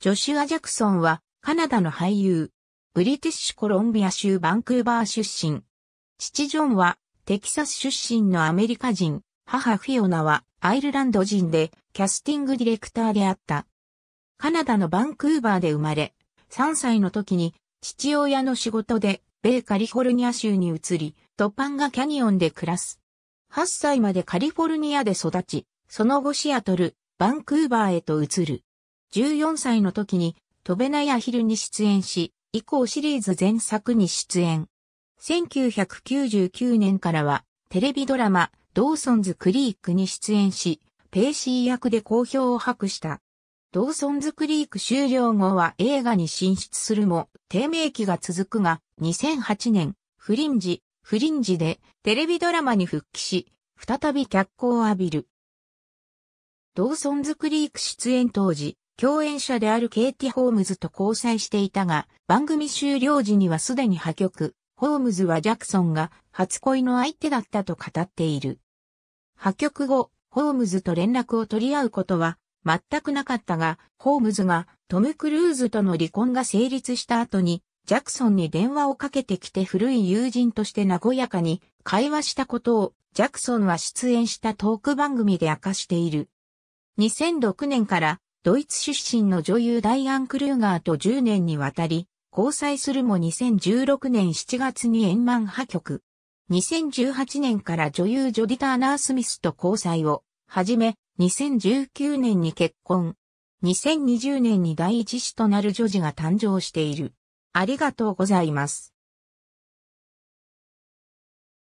ジョシュア・ジャクソンは、カナダの俳優。ブリティッシュコロンビア州バンクーバー出身。父ジョンは、テキサス出身のアメリカ人、母フィオナは、アイルランド人で、キャスティングディレクターであった。カナダのバンクーバーで生まれ、3歳の時に、父親の仕事で、米カリフォルニア州に移り、トパンガキャニオンで暮らす。8歳までカリフォルニアで育ち、その後シアトル、バンクーバーへと移る。14歳の時に、飛べないアヒルに出演し、以降シリーズ前作に出演。1999年からは、テレビドラマ、ドーソンズ・クリークに出演し、ペーシー役で好評を博した。ドーソンズ・クリーク終了後は映画に進出するも、低迷期が続くが、2008年、フリンジ、フリンジでテレビドラマに復帰し、再び脚光を浴びる。ドーソンズ・クリーク出演当時、共演者であるケイティ・ホームズと交際していたが、番組終了時にはすでに破局、ホームズはジャクソンが初恋の相手だったと語っている。破局後、ホームズと連絡を取り合うことは全くなかったが、ホームズがトム・クルーズとの離婚が成立した後に、ジャクソンに電話をかけてきて古い友人として和やかに会話したことを、ジャクソンは出演したトーク番組で明かしている。2006年からドイツ出身の女優ダイアン・クルーガーと10年にわたり、交際するも2016年7月に円満破局。2018年から女優ジョディ・ターナー・スミスと交際を始め、2019年に結婚。2020年に第一子となる女児が誕生している。ありがとうございます。